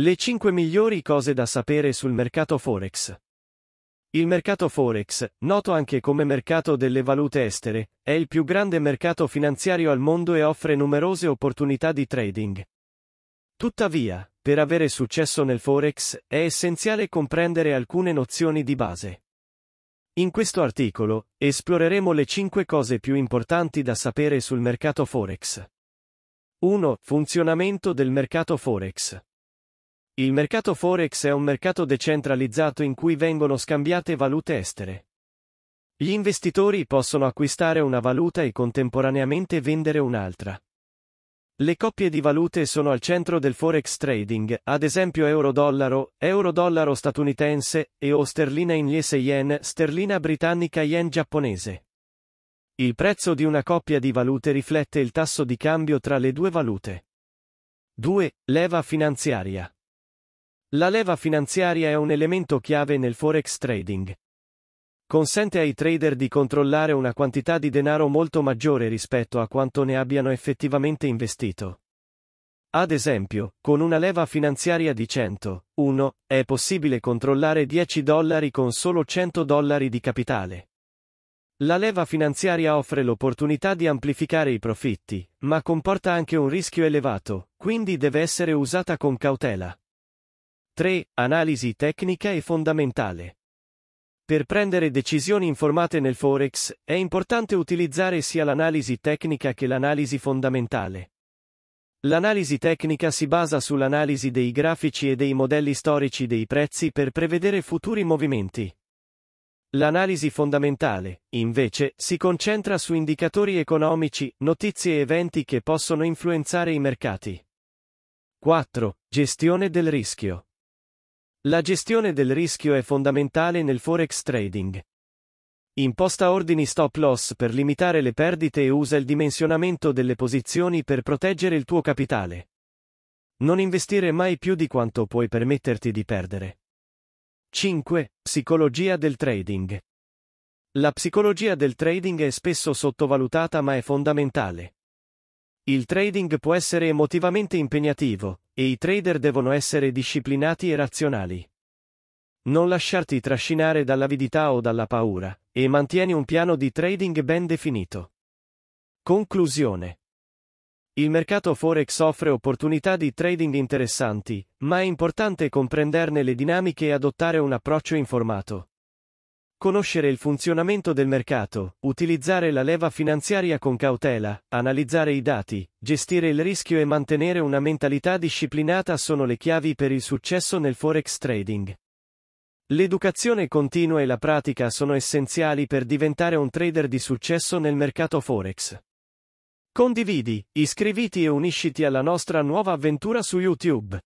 Le 5 migliori cose da sapere sul mercato Forex. Il mercato Forex, noto anche come mercato delle valute estere, è il più grande mercato finanziario al mondo e offre numerose opportunità di trading. Tuttavia, per avere successo nel Forex, è essenziale comprendere alcune nozioni di base. In questo articolo, esploreremo le 5 cose più importanti da sapere sul mercato Forex. 1. Funzionamento del mercato Forex. Il mercato forex è un mercato decentralizzato in cui vengono scambiate valute estere. Gli investitori possono acquistare una valuta e contemporaneamente vendere un'altra. Le coppie di valute sono al centro del forex trading, ad esempio euro-dollaro, euro-dollaro statunitense, e o sterlina inglese yen, sterlina britannica yen giapponese. Il prezzo di una coppia di valute riflette il tasso di cambio tra le due valute. 2. Leva finanziaria. La leva finanziaria è un elemento chiave nel forex trading. Consente ai trader di controllare una quantità di denaro molto maggiore rispetto a quanto ne abbiano effettivamente investito. Ad esempio, con una leva finanziaria di 100, 1, è possibile controllare 10 dollari con solo 100 dollari di capitale. La leva finanziaria offre l'opportunità di amplificare i profitti, ma comporta anche un rischio elevato, quindi deve essere usata con cautela. 3. Analisi tecnica e fondamentale. Per prendere decisioni informate nel Forex, è importante utilizzare sia l'analisi tecnica che l'analisi fondamentale. L'analisi tecnica si basa sull'analisi dei grafici e dei modelli storici dei prezzi per prevedere futuri movimenti. L'analisi fondamentale, invece, si concentra su indicatori economici, notizie e eventi che possono influenzare i mercati. 4. Gestione del rischio. La gestione del rischio è fondamentale nel forex trading. Imposta ordini stop loss per limitare le perdite e usa il dimensionamento delle posizioni per proteggere il tuo capitale. Non investire mai più di quanto puoi permetterti di perdere. 5. Psicologia del trading. La psicologia del trading è spesso sottovalutata ma è fondamentale. Il trading può essere emotivamente impegnativo, e i trader devono essere disciplinati e razionali. Non lasciarti trascinare dall'avidità o dalla paura, e mantieni un piano di trading ben definito. Conclusione. Il mercato Forex offre opportunità di trading interessanti, ma è importante comprenderne le dinamiche e adottare un approccio informato conoscere il funzionamento del mercato, utilizzare la leva finanziaria con cautela, analizzare i dati, gestire il rischio e mantenere una mentalità disciplinata sono le chiavi per il successo nel forex trading. L'educazione continua e la pratica sono essenziali per diventare un trader di successo nel mercato forex. Condividi, iscriviti e unisciti alla nostra nuova avventura su YouTube.